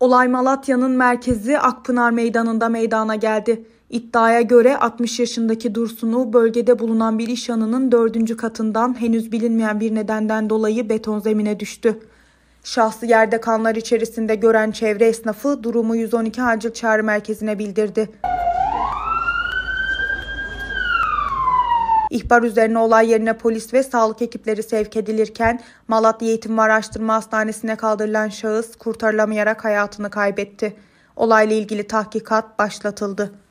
Olay Malatya'nın merkezi Akpınar Meydanı'nda meydana geldi. İddiaya göre 60 yaşındaki Dursun'u bölgede bulunan bir iş yanının dördüncü katından henüz bilinmeyen bir nedenden dolayı beton zemine düştü. Şahsı yerde kanlar içerisinde gören çevre esnafı durumu 112 acil çağrı merkezine bildirdi. İhbar üzerine olay yerine polis ve sağlık ekipleri sevk edilirken Malatya Eğitim ve Araştırma Hastanesi'ne kaldırılan şahıs kurtarılamayarak hayatını kaybetti. Olayla ilgili tahkikat başlatıldı.